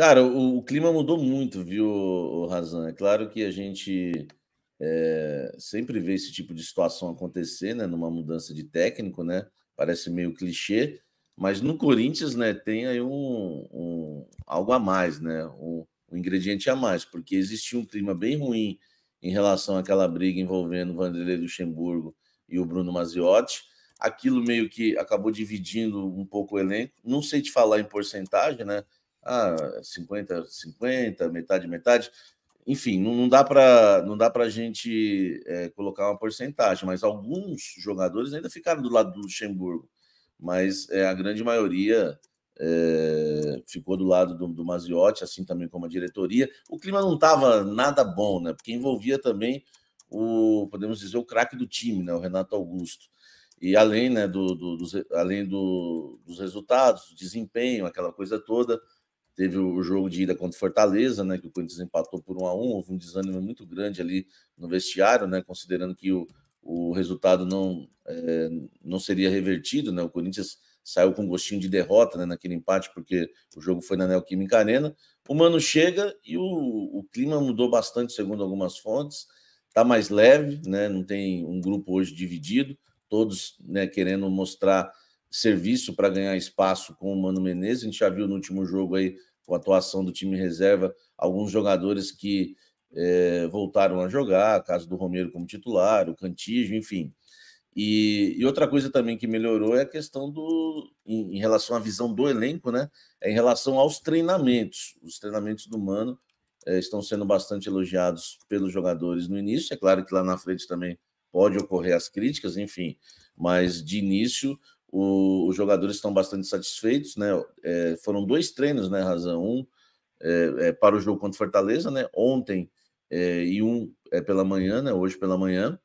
Cara, o, o clima mudou muito, viu, Razan? É claro que a gente é, sempre vê esse tipo de situação acontecer, né? Numa mudança de técnico, né? Parece meio clichê, mas no Corinthians, né, tem aí um, um algo a mais, né? Um, um ingrediente a mais, porque existia um clima bem ruim em relação àquela briga envolvendo Vanderlei Luxemburgo e o Bruno Maziotti. Aquilo meio que acabou dividindo um pouco o elenco. Não sei te falar em porcentagem, né? ah, 50, 50, metade, metade. Enfim, não, dá para não dá para a gente é, colocar uma porcentagem, mas alguns jogadores ainda ficaram do lado do Luxemburgo, mas é, a grande maioria é, ficou do lado do, do Maziotti, assim também como a diretoria. O clima não estava nada bom, né? Porque envolvia também o, podemos dizer, o craque do time, né? O Renato Augusto e além, né, do, do, dos, além do, dos resultados, desempenho, aquela coisa toda, Teve o jogo de ida contra Fortaleza, né? Que o Corinthians empatou por 1 a 1 Houve um desânimo muito grande ali no vestiário, né? Considerando que o, o resultado não, é, não seria revertido, né? O Corinthians saiu com gostinho de derrota né, naquele empate, porque o jogo foi na Neoquímica Arena. O Mano chega e o, o clima mudou bastante, segundo algumas fontes. Está mais leve, né? Não tem um grupo hoje dividido, todos né, querendo mostrar serviço para ganhar espaço com o Mano Menezes. A gente já viu no último jogo aí com a atuação do time reserva, alguns jogadores que é, voltaram a jogar, caso do Romero como titular, o Cantígio, enfim. E, e, outra coisa também que melhorou é a questão do, em, em, relação à visão do elenco, né? É em relação aos treinamentos. Os treinamentos do Mano é, estão sendo bastante elogiados pelos jogadores no início. É claro que lá na frente também pode ocorrer as críticas, enfim, mas de início o, os jogadores estão bastante satisfeitos, né? É, foram dois treinos, né, Razão? Um é, é, para o jogo contra Fortaleza, né? Ontem é, e um é, pela manhã, né? Hoje pela manhã.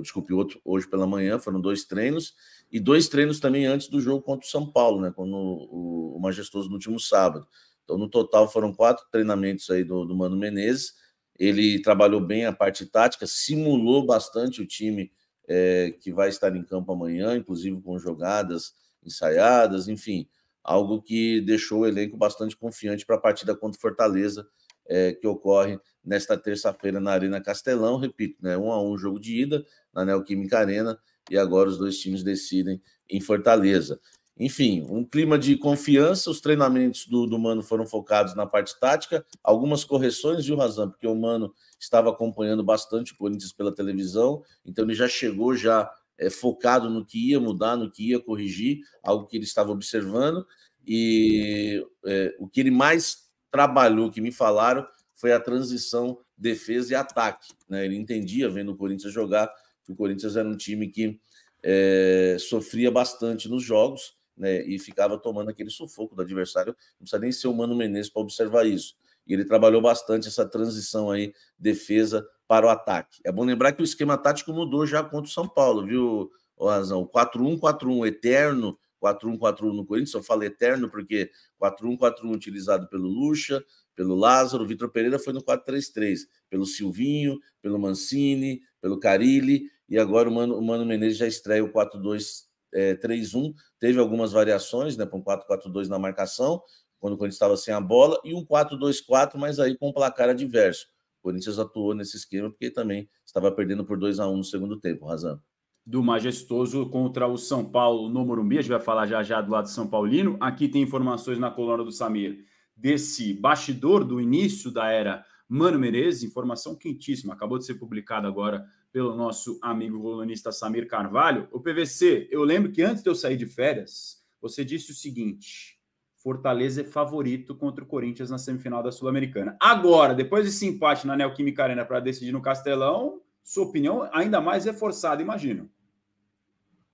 desculpe, outro hoje pela manhã. Foram dois treinos e dois treinos também antes do jogo contra o São Paulo, né? Quando o, o Majestoso no último sábado. Então, no total, foram quatro treinamentos aí do, do Mano Menezes. Ele trabalhou bem a parte tática, simulou bastante o time é, que vai estar em campo amanhã, inclusive com jogadas ensaiadas, enfim, algo que deixou o elenco bastante confiante para a partida contra Fortaleza, é, que ocorre nesta terça-feira na Arena Castelão. Repito, né, um a um jogo de ida na Neoquímica Arena e agora os dois times decidem em Fortaleza. Enfim, um clima de confiança. Os treinamentos do, do Mano foram focados na parte tática, algumas correções, viu, Razan? Porque o Mano estava acompanhando bastante o Corinthians pela televisão, então ele já chegou já é, focado no que ia mudar, no que ia corrigir, algo que ele estava observando. E é, o que ele mais trabalhou, que me falaram, foi a transição defesa e ataque. Né? Ele entendia, vendo o Corinthians jogar, que o Corinthians era um time que é, sofria bastante nos jogos né, e ficava tomando aquele sufoco do adversário. Não precisa nem ser o Mano Menezes para observar isso. E ele trabalhou bastante essa transição aí, defesa para o ataque. É bom lembrar que o esquema tático mudou já contra o São Paulo, viu, oh, Razão? 4-1-4-1 eterno, 4-1-4-1 no Corinthians, eu falo eterno porque 4-1-4-1 utilizado pelo Lucha, pelo Lázaro, Vitor Pereira foi no 4-3-3, pelo Silvinho, pelo Mancini, pelo Carilli, e agora o Mano, o Mano Menezes já estreia o 4-2-3 é, 3-1, teve algumas variações, né, para um 4-4-2 na marcação, quando o Corinthians estava sem a bola, e um 4-2-4, mas aí com um placar adverso. O Corinthians atuou nesse esquema porque também estava perdendo por 2 a 1 no segundo tempo, Razão. Do Majestoso contra o São Paulo no Morumbi, a gente vai falar já já do lado de São Paulino. Aqui tem informações na coluna do Samir desse bastidor do início da era Mano Menezes, informação quentíssima, acabou de ser publicada agora pelo nosso amigo colunista Samir Carvalho. O PVC, eu lembro que antes de eu sair de férias, você disse o seguinte: Fortaleza é favorito contra o Corinthians na semifinal da Sul-Americana. Agora, depois desse empate na Neoquímica Arena para decidir no Castelão, sua opinião ainda mais reforçada, imagino.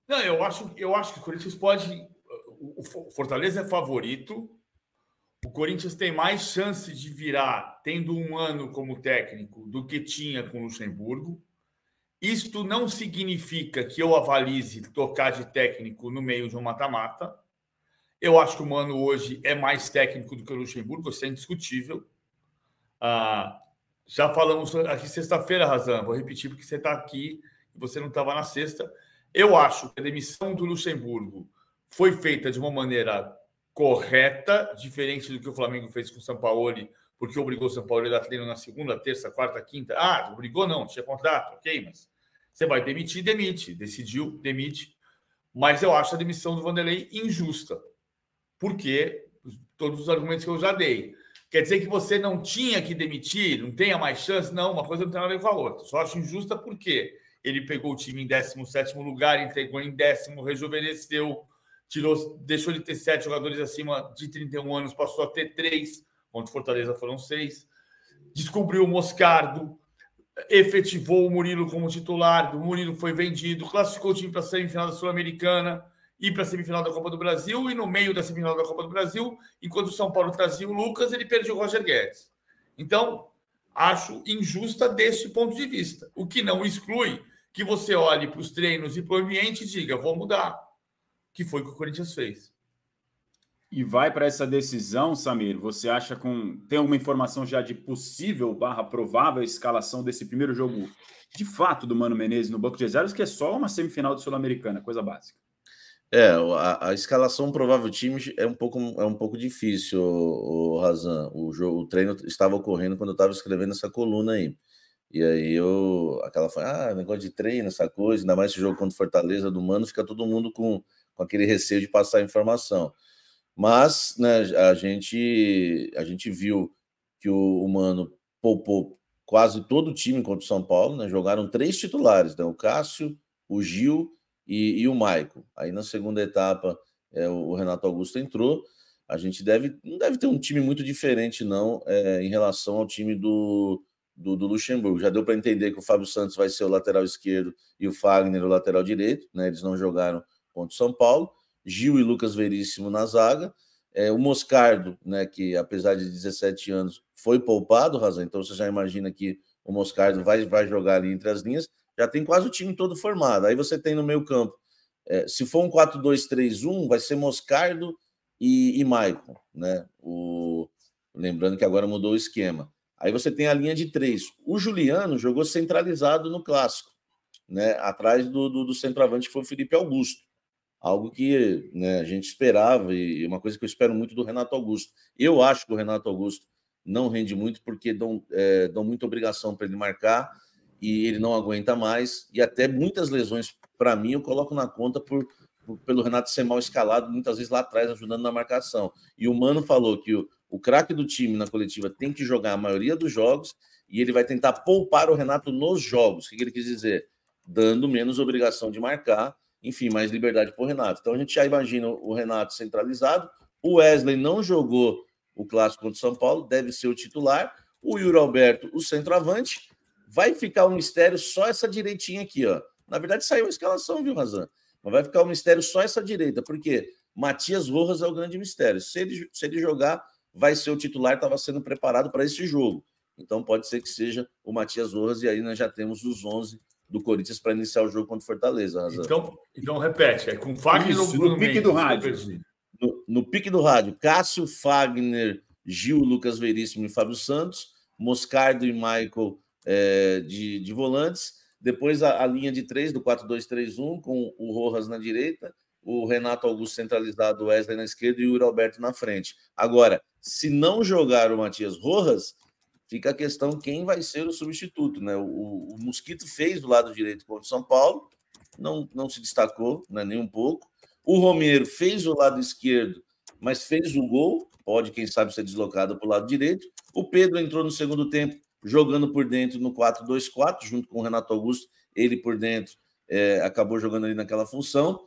Não, eu acho, eu acho que o Corinthians pode. O Fortaleza é favorito. O Corinthians tem mais chance de virar, tendo um ano como técnico, do que tinha com o Luxemburgo. Isto não significa que eu avalize tocar de técnico no meio de um mata-mata. Eu acho que o Mano hoje é mais técnico do que o Luxemburgo, isso é indiscutível. Ah, já falamos aqui sexta-feira, Razan, vou repetir porque você está aqui e você não estava na sexta. Eu acho que a demissão do Luxemburgo foi feita de uma maneira correta, diferente do que o Flamengo fez com o Sampaoli Paulo porque obrigou o São Paulo e treino na segunda, terça, quarta, quinta. Ah, obrigou não, tinha contrato, ok, mas você vai demitir, demite. Decidiu, demite. Mas eu acho a demissão do Vanderlei injusta, porque todos os argumentos que eu já dei. Quer dizer que você não tinha que demitir, não tenha mais chance? Não, uma coisa não tem nada a ver com a outra. Só acho injusta porque ele pegou o time em 17º lugar, entregou em décimo, rejuvenesceu, tirou, deixou de ter sete jogadores acima de 31 anos, passou a ter três Contra Fortaleza foram seis. Descobriu o Moscardo, efetivou o Murilo como titular, o Murilo foi vendido, classificou o time para a semifinal da Sul-Americana e para a semifinal da Copa do Brasil, e no meio da semifinal da Copa do Brasil, enquanto o São Paulo trazia o Lucas, ele perdeu o Roger Guedes. Então, acho injusta deste ponto de vista, o que não exclui que você olhe para os treinos e para o ambiente e diga, vou mudar, que foi o que o Corinthians fez e vai para essa decisão, Samir, você acha com tem alguma informação já de possível barra provável escalação desse primeiro jogo de fato do Mano Menezes no banco de reservas, que é só uma semifinal do Sul-Americana, coisa básica. É, a, a, escalação provável time é um pouco, é um pouco difícil, o, Razan. O, o treino estava ocorrendo quando eu estava escrevendo essa coluna aí. E aí eu. Aquela foi, ah, negócio de treino, essa coisa, ainda mais esse jogo contra Fortaleza do Mano, fica todo mundo com, com aquele receio de passar informação. Mas né, a, gente, a gente viu que o, Mano poupou quase todo o time contra o São Paulo, né? Jogaram três titulares, né? O Cássio, o Gil e, e o Maico. Aí na segunda etapa é, o Renato Augusto entrou. A gente deve, não deve ter um time muito diferente, não, é, em relação ao time do, do, do Luxemburgo. Já deu para entender que o Fábio Santos vai ser o lateral esquerdo e o Fagner o lateral direito, né? Eles não jogaram contra o São Paulo. Gil e Lucas Veríssimo na zaga. É, o Moscardo, né, que apesar de 17 anos, foi poupado, Razão. Então você já imagina que o Moscardo vai, vai jogar ali entre as linhas. Já tem quase o time todo formado. Aí você tem no meio campo. É, se for um 4-2-3-1, vai ser Moscardo e, e Maicon, né? O, lembrando que agora mudou o esquema. Aí você tem a linha de três. O Juliano jogou centralizado no clássico, né? Atrás do, do, do centroavante que foi o Felipe Augusto algo que né, a gente esperava e uma coisa que eu espero muito do Renato Augusto. Eu acho que o Renato Augusto não rende muito porque dão, é, dão muita obrigação para ele marcar e ele não aguenta mais. E até muitas lesões, para mim, eu coloco na conta por, por, pelo Renato ser mal escalado, muitas vezes lá atrás ajudando na marcação. E o Mano falou que o, o craque do time na coletiva tem que jogar a maioria dos jogos e ele vai tentar poupar o Renato nos jogos. O que ele quis dizer? Dando menos obrigação de marcar enfim, mais liberdade para o Renato. Então a gente já imagina o Renato centralizado. O Wesley não jogou o clássico contra o São Paulo, deve ser o titular. O Yuri Alberto, o centroavante. Vai ficar um mistério só essa direitinha aqui, ó. Na verdade, saiu a escalação, viu, Razan? Mas vai ficar um mistério só essa direita, porque Matias Rojas é o grande mistério. Se ele, se ele jogar, vai ser o titular, estava sendo preparado para esse jogo. Então pode ser que seja o Matias Rojas, e aí nós já temos os 11 do Corinthians para iniciar o jogo contra o Fortaleza. Então, então repete, é com Fagner Isso, no, no pique do rádio. No, no, pique do rádio, Cássio, Fagner, Gil, Lucas Veríssimo e Fábio Santos, Moscardo e Michael é, de, de volantes, depois a, a, linha de três do 4-2-3-1 com o Rojas na direita, o Renato Augusto centralizado, o Wesley na esquerda e o Yuri Alberto na frente. Agora, se não jogar o Matias Rojas, fica a questão quem vai ser o substituto, né? O, o Mosquito fez do lado direito contra o São Paulo, não, não se destacou né, nem um pouco. O Romero fez o lado esquerdo, mas fez o gol, pode, quem sabe, ser deslocado para o lado direito. O Pedro entrou no segundo tempo, jogando por dentro no 4-2-4, junto com o Renato Augusto, ele por dentro é, acabou jogando ali naquela função.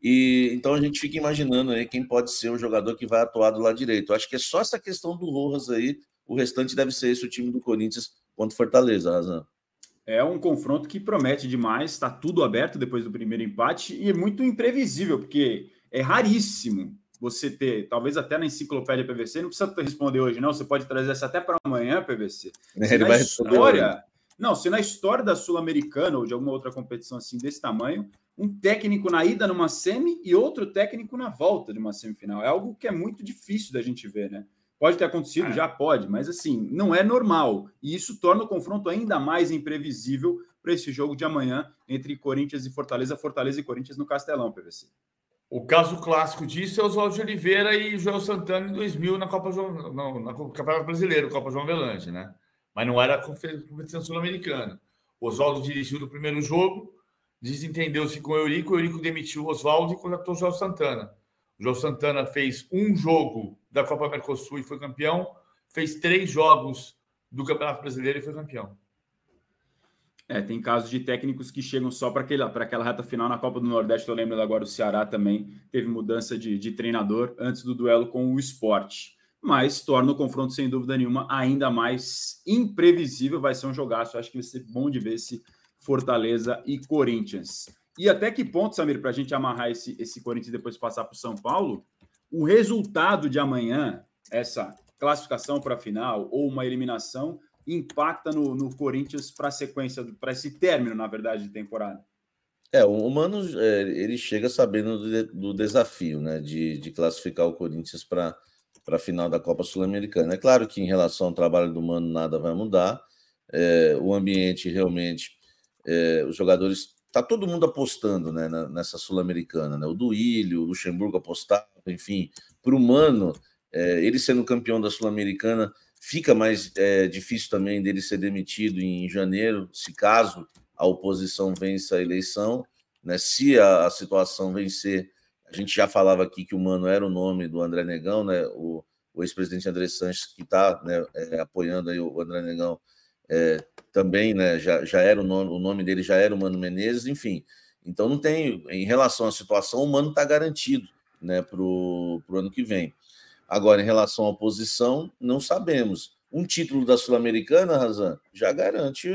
E então a gente fica imaginando aí quem pode ser o jogador que vai atuar do lado direito. acho que é só essa questão do Rojas aí o restante deve ser esse o time do Corinthians contra Fortaleza, Razan. É um confronto que promete demais, está tudo aberto depois do primeiro empate e é muito imprevisível, porque é raríssimo você ter, talvez até na enciclopédia PVC, não precisa responder hoje, não. Você pode trazer essa até para amanhã, PVC. É, se Ele vai história, Não, se na história da Sul-Americana ou de alguma outra competição assim desse tamanho, um técnico na ida numa semi e outro técnico na volta de uma semifinal. É algo que é muito difícil da gente ver, né? Pode ter acontecido, é. já pode, mas assim, não é normal. E isso torna o confronto ainda mais imprevisível para esse jogo de amanhã entre Corinthians e Fortaleza, Fortaleza e Corinthians no Castelão, PVC. O caso clássico disso é Oswaldo Oliveira e João Santana em 2000 na Copa João, não, na Campeonato Brasileiro, Copa João Velange, né? Mas não era competição sul-americana. Oswaldo dirigiu o primeiro jogo, desentendeu-se com o Eurico, o Eurico demitiu o Oswaldo e contratou o João Santana. O João Santana fez um jogo da Copa Mercosul e foi campeão, fez três jogos do Campeonato Brasileiro e foi campeão. É, tem casos de técnicos que chegam só para aquela reta final na Copa do Nordeste. Eu lembro agora o Ceará também teve mudança de, de treinador antes do duelo com o esporte. Mas torna o confronto, sem dúvida nenhuma, ainda mais imprevisível. Vai ser um jogaço. Acho que vai ser bom de ver esse Fortaleza e Corinthians. E até que ponto, Samir, para a gente amarrar esse, esse Corinthians e depois passar para o São Paulo, o resultado de amanhã, essa classificação para a final ou uma eliminação, impacta no, no Corinthians para a sequência, para esse término, na verdade, de temporada? É, o Mano é, ele chega sabendo do, do desafio, né, de, de classificar o Corinthians para para a final da Copa Sul-Americana. É claro que em relação ao trabalho do Mano nada vai mudar, é, o ambiente realmente, é, os jogadores tá todo mundo apostando né, nessa Sul-Americana, né? O Duílio, o Luxemburgo apostado enfim, para o Mano, é, ele sendo campeão da Sul-Americana, fica mais é, difícil também dele ser demitido em janeiro, se caso a oposição vença a eleição, né? Se a, a situação vencer, a gente já falava aqui que o Mano era o nome do André Negão, né? O, o ex-presidente André Sanches, que está né, é, apoiando aí o André Negão, é, também, né, já, já era o nome, o nome dele já era o Mano Menezes, enfim. Então não tem, em relação à situação, o Mano está garantido né, para o ano que vem. Agora, em relação à oposição, não sabemos. Um título da Sul-Americana, Razan, já garante,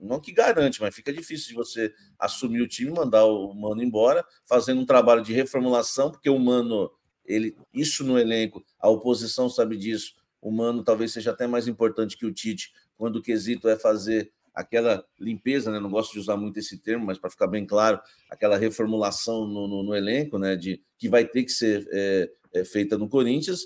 não que garante, mas fica difícil de você assumir o time, mandar o Mano embora, fazendo um trabalho de reformulação, porque o Mano, ele, isso no elenco, a oposição sabe disso, o Mano talvez seja até mais importante que o Tite, quando o quesito é fazer aquela limpeza, né? não gosto de usar muito esse termo, mas para ficar bem claro, aquela reformulação no, no, no, elenco, né? de, que vai ter que ser é, é, feita no Corinthians.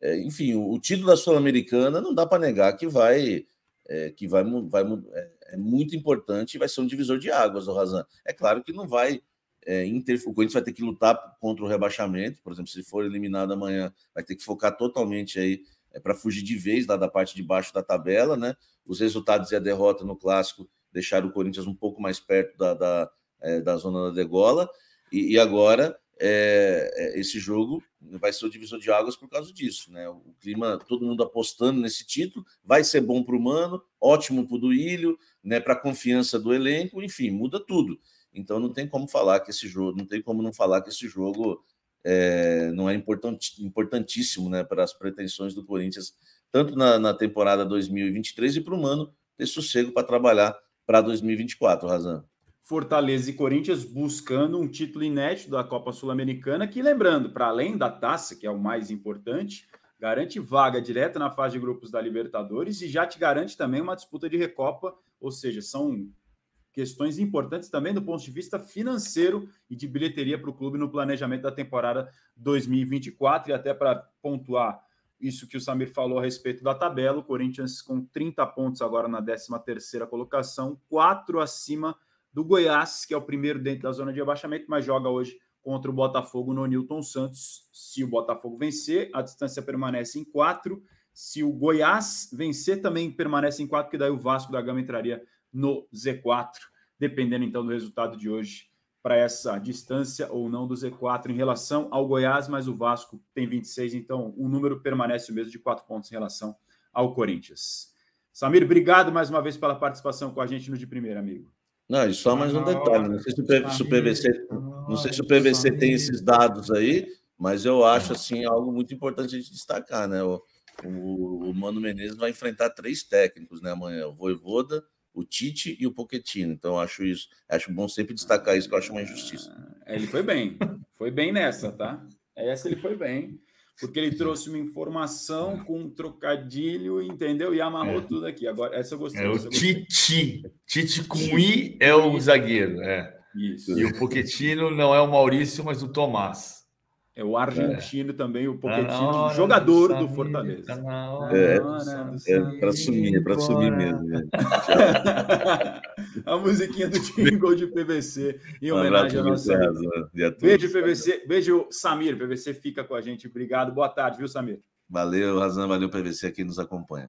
É, enfim, o, o, título da Sul-Americana não dá para negar que vai é, que vai, vai é, é, muito importante e vai ser um divisor de águas, o Razan. É claro que não vai é, inter... o Corinthians vai ter que lutar contra o rebaixamento, por exemplo, se for eliminado amanhã, vai ter que focar totalmente aí é para fugir de vez da parte de baixo da tabela, né? Os resultados e a derrota no clássico deixaram o Corinthians um pouco mais perto da, da, é, da zona da degola. E, e agora é, esse jogo vai ser o divisor de águas por causa disso, né? O clima, todo mundo apostando nesse título, vai ser bom para o Mano, ótimo para o Duílio, né? Para a confiança do elenco, enfim, muda tudo. Então não tem como falar que esse jogo, não tem como não falar que esse jogo é, não é importante importantíssimo né, para as pretensões do Corinthians, tanto na, na temporada 2023 e para o Mano ter sossego para trabalhar para 2024, Razan. Fortaleza e Corinthians buscando um título inédito da Copa Sul-Americana, que lembrando, para além da taça, que é o mais importante, garante vaga direta na fase de grupos da Libertadores e já te garante também uma disputa de Recopa, ou seja, são questões importantes também do ponto de vista financeiro e de bilheteria para o clube no planejamento da temporada 2024. E até para pontuar isso que o Samir falou a respeito da tabela, o Corinthians com 30 pontos agora na 13ª colocação, 4 acima do Goiás, que é o primeiro dentro da zona de abaixamento, mas joga hoje contra o Botafogo no Nilton Santos. Se o Botafogo vencer, a distância permanece em 4. Se o Goiás vencer, também permanece em 4, que daí o Vasco da Gama entraria no Z4, dependendo então do resultado de hoje para essa distância ou não do Z4 em relação ao Goiás, mas o Vasco tem 26, então o número permanece o mesmo de quatro pontos em relação ao Corinthians. Samir, obrigado mais uma vez pela participação com a gente no de primeira, amigo. Não, e só mais um detalhe, não sei se o, Samir, PVC, não sei se o PVC tem esses dados aí, mas eu acho assim algo muito importante a gente destacar, né? O, o, o Mano Menezes vai enfrentar três técnicos, né, amanhã, o Voivoda, o Tite e o Poquetino. Então acho isso, acho bom sempre destacar isso, que eu acho uma injustiça. Ah, ele foi bem, foi bem nessa, tá? Essa ele foi bem, porque ele trouxe uma informação com um trocadilho, entendeu? E amarrou é. tudo aqui. Agora essa eu gostei. É o Titi, Titi com I é o zagueiro, é. Isso. E o Poquetino não é o Maurício, mas o Tomás. É o argentino é. também, o tá Pochettino, tá jogador do, do Fortaleza. Tá é, é para sumir, é, para sumir mesmo. Né? a musiquinha do jingle de PVC em tá homenagem ao nosso né? Beijo, PVC. Beijo, Samir. PVC fica com a gente. Obrigado. Boa tarde, viu, Samir? Valeu, Razan. Valeu, PVC, aqui nos acompanha.